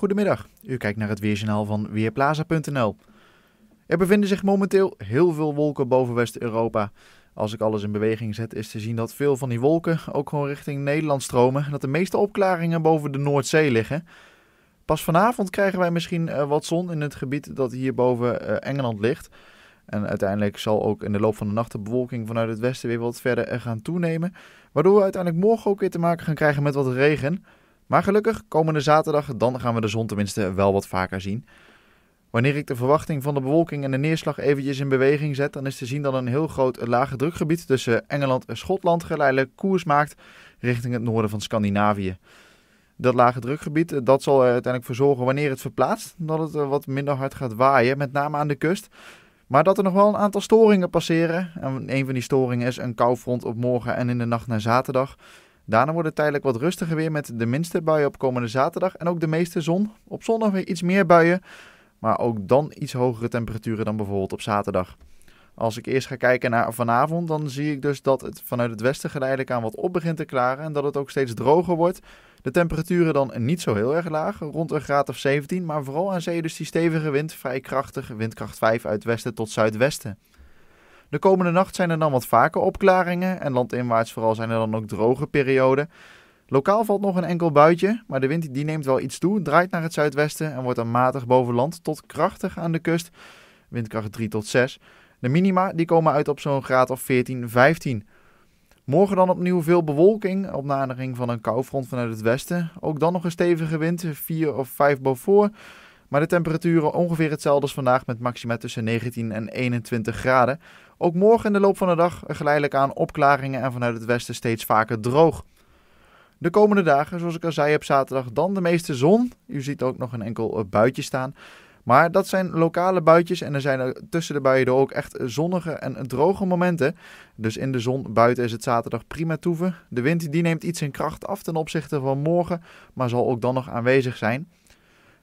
Goedemiddag, u kijkt naar het Weerjournaal van Weerplaza.nl. Er bevinden zich momenteel heel veel wolken boven West-Europa. Als ik alles in beweging zet, is te zien dat veel van die wolken ook gewoon richting Nederland stromen en dat de meeste opklaringen boven de Noordzee liggen. Pas vanavond krijgen wij misschien eh, wat zon in het gebied dat hier boven eh, Engeland ligt. En uiteindelijk zal ook in de loop van de nacht de bewolking vanuit het westen weer wat verder eh, gaan toenemen. Waardoor we uiteindelijk morgen ook weer te maken gaan krijgen met wat regen. Maar gelukkig, komende zaterdag, dan gaan we de zon tenminste wel wat vaker zien. Wanneer ik de verwachting van de bewolking en de neerslag eventjes in beweging zet, dan is te zien dat een heel groot lage drukgebied tussen Engeland en Schotland geleidelijk koers maakt richting het noorden van Scandinavië. Dat lage drukgebied eh, dat zal er uiteindelijk voor zorgen wanneer het verplaatst dat het eh, wat minder hard gaat waaien, met name aan de kust. Maar dat er nog wel een aantal storingen passeren. En een van die storingen is een koufront op morgen en in de nacht naar zaterdag. Daarna wordt het tijdelijk wat rustiger weer met de minste buien op komende zaterdag en ook de meeste zon. Op zondag weer iets meer buien, maar ook dan iets hogere temperaturen dan bijvoorbeeld op zaterdag. Als ik eerst ga kijken naar vanavond, dan zie ik dus dat het vanuit het westen geleidelijk aan wat op begint te klaren en dat het ook steeds droger wordt. De temperaturen dan niet zo heel erg laag, rond een graad of 17, maar vooral aan zee dus die stevige wind, vrij krachtig, windkracht 5 uit westen tot zuidwesten. De komende nacht zijn er dan wat vaker opklaringen en landinwaarts vooral zijn er dan ook droge perioden. Lokaal valt nog een enkel buitje, maar de wind die neemt wel iets toe, draait naar het zuidwesten en wordt dan matig boven land tot krachtig aan de kust. Windkracht 3 tot 6. De minima die komen uit op zo'n graad of 14, 15. Morgen dan opnieuw veel bewolking, op nadering van een koufront vanuit het westen. Ook dan nog een stevige wind, 4 of 5 boven. Maar de temperaturen ongeveer hetzelfde als vandaag met maxima tussen 19 en 21 graden. Ook morgen in de loop van de dag geleidelijk aan opklaringen en vanuit het westen steeds vaker droog. De komende dagen, zoals ik al zei, op zaterdag dan de meeste zon. U ziet ook nog een enkel eh, buitje staan. Maar dat zijn lokale buitjes en er zijn er tussen de buien ook echt zonnige en droge momenten. Dus in de zon buiten is het zaterdag prima toeven. De wind die neemt iets in kracht af ten opzichte van morgen, maar zal ook dan nog aanwezig zijn.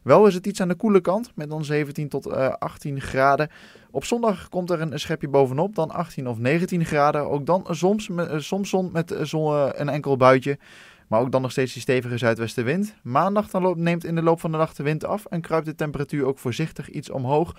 Wel is het iets aan de koele kant, met dan 17 tot 18 eh, graden. Op zondag komt er een schepje bovenop, dan 18 of 19 graden. Ook dan soms, eh, soms zon met eh, zon, een enkel buitje. Maar ook dan nog steeds die stevige zuidwestenwind. Maandag dan neemt in de loop van de dag de wind af en kruipt de temperatuur ook voorzichtig iets omhoog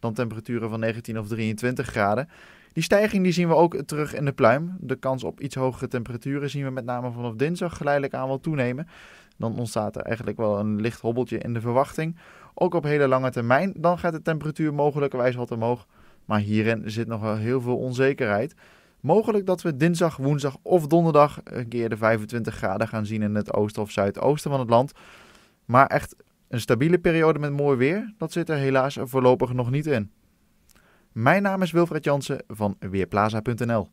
dan temperaturen van 19 of 23 graden. Die stijging die zien we ook terug in de pluim. De kans op iets hogere temperaturen zien we met name vanaf dinsdag geleidelijk aan wel toenemen. Dan ontstaat er eigenlijk wel een licht hobbeltje in de verwachting. Ook op hele lange termijn, dan gaat de temperatuur mogelijkerwijs wat omhoog. Maar hierin zit nog wel heel veel onzekerheid. Mogelijk dat we dinsdag, woensdag of donderdag een keer de 25 graden gaan zien in het oosten of zuidoosten van het land. Maar echt een stabiele periode met mooi weer, dat zit er helaas voorlopig nog niet in. Mijn naam is Wilfred Jansen van Weerplaza.nl.